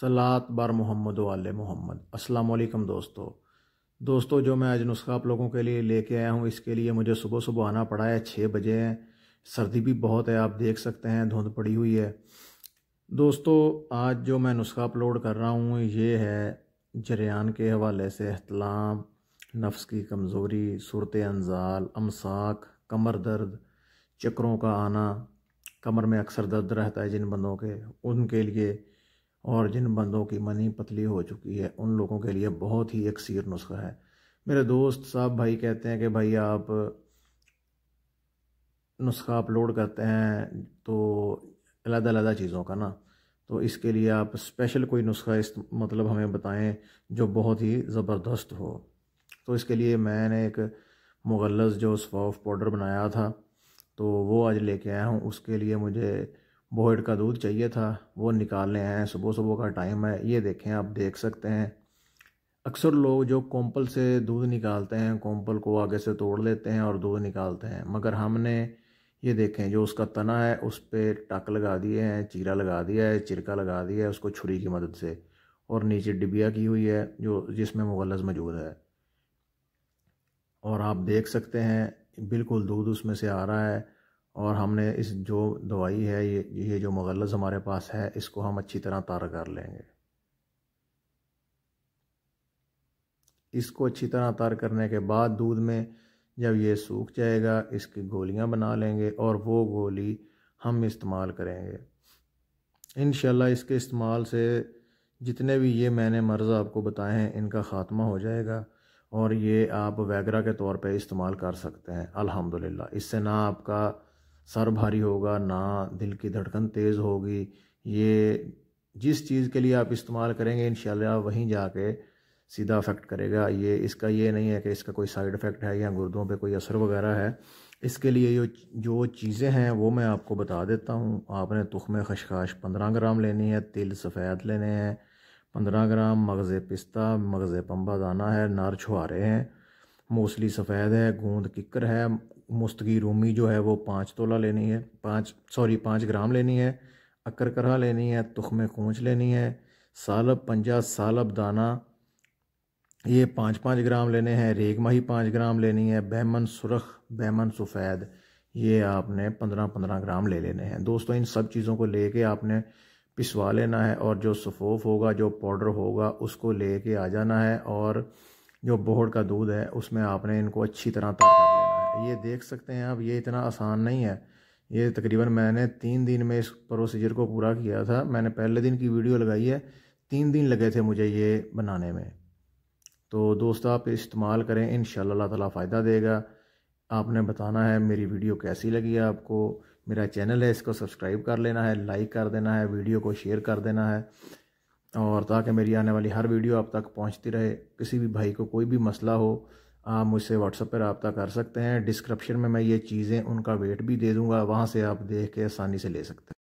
सलात बार मोहम्मद वाल मोहम्मद असलकम दोस्तों दोस्तों जो मैं आज नुस्खा आप लोगों के लिए लेके आया हूँ इसके लिए मुझे सुबह सुबह आना पड़ा है छः बजे हैं सर्दी भी बहुत है आप देख सकते हैं धुंध पड़ी हुई है दोस्तों आज जो मैं नुस्खा अपलोड कर रहा हूँ ये है जरियान के हवाले से अहतलाम नफ्स की कमज़ोरी सूरत अनजाल अमसाक कमर दर्द चक्रों का आना कमर में अक्सर दर्द रहता है जिन बंदों के उनके लिए और जिन बंदों की मनी पतली हो चुकी है उन लोगों के लिए बहुत ही एक सीर नुस्खा है मेरे दोस्त साहब भाई कहते हैं कि भाई आप नुस्खा अपलोड करते हैं तो अलग-अलग चीज़ों का ना तो इसके लिए आप स्पेशल कोई नुस्खा इस मतलब हमें बताएं जो बहुत ही ज़बरदस्त हो तो इसके लिए मैंने एक मुगलस जो सौफ पाउडर बनाया था तो वो आज लेके आया हूँ उसके लिए मुझे बोहेड का दूध चाहिए था वो निकालने हैं सुबह सुबह का टाइम है ये देखें आप देख सकते हैं अक्सर लोग जो कोम्पल से दूध निकालते हैं कोम्पल को आगे से तोड़ लेते हैं और दूध निकालते हैं मगर हमने ये देखें जो उसका तना है उस पर टक लगा दिए हैं चीरा लगा दिया है चिरका लगा दिया है उसको छुरी की मदद से और नीचे डिबिया की हुई है जो जिसमें मुगलस मौजूद है और आप देख सकते हैं बिल्कुल दूध उसमें से आ रहा है और हमने इस जो दवाई है ये ये जो मगलज़ हमारे पास है इसको हम अच्छी तरह तार कर लेंगे इसको अच्छी तरह तार करने के बाद दूध में जब ये सूख जाएगा इसकी गोलियां बना लेंगे और वो गोली हम इस्तेमाल करेंगे इन इसके इस्तेमाल से जितने भी ये मैंने मर्ज़ आपको बताए हैं इनका ख़ात्मा हो जाएगा और ये आप वैगरा के तौर पे इस्तेमाल कर सकते हैं अल्हम्दुलिल्लाह इससे ना आपका सर भारी होगा ना दिल की धड़कन तेज़ होगी ये जिस चीज़ के लिए आप इस्तेमाल करेंगे इन वहीं जाके सीधा अफेक्ट करेगा ये इसका ये नहीं है कि इसका कोई साइड इफ़ेक्ट है या गुर्दों पे कोई असर वगैरह है इसके लिए जो जो चीज़ें हैं वो मैं आपको बता देता हूँ आपने तुखमे खशखाश पंद्रह ग्राम लेनी है तिल सफ़ेद लेने हैं पंद्रह ग्राम मगज़ पिस्ता मगज़ पम्बा दाना है नार छुआ रहे हैं मोस्टली सफ़ेद है गोंद किकर है मुस्तगी रूमी जो है वो पाँच तोला लेनी है पाँच सॉरी पाँच ग्राम लेनी है अक्कर लेनी है में खूंच लेनी है सालब पंजा सालब दाना ये पाँच पाँच ग्राम लेने हैं रेग माही पाँच ग्राम लेनी है बहमन सुरख बहमन सफ़ेद ये आपने पंद्रह पंद्रह ग्राम ले लेने हैं दोस्तों इन सब चीज़ों को लेके आपने पिसवा लेना है और जो सफ़ोफ होगा जो पाउडर होगा उसको कर आ जाना है और जो बोहड़ का दूध है उसमें आपने इनको अच्छी तरह पैक कर लेना है ये देख सकते हैं आप ये इतना आसान नहीं है ये तकरीबन मैंने तीन दिन में इस प्रोसीजर को पूरा किया था मैंने पहले दिन की वीडियो लगाई है तीन दिन लगे थे मुझे ये बनाने में तो दोस्त आप इस्तेमाल करें इन ताला फ़ायदा देगा आपने बताना है मेरी वीडियो कैसी लगी है आपको मेरा चैनल है इसको सब्सक्राइब कर लेना है लाइक कर देना है वीडियो को शेयर कर देना है और ताकि मेरी आने वाली हर वीडियो आप तक पहुंचती रहे किसी भी भाई को कोई भी मसला हो आप मुझसे व्हाट्सअप पर रबता कर सकते हैं डिस्क्रिप्शन में मैं ये चीज़ें उनका वेट भी दे दूँगा वहाँ से आप देख के आसानी से ले सकते हैं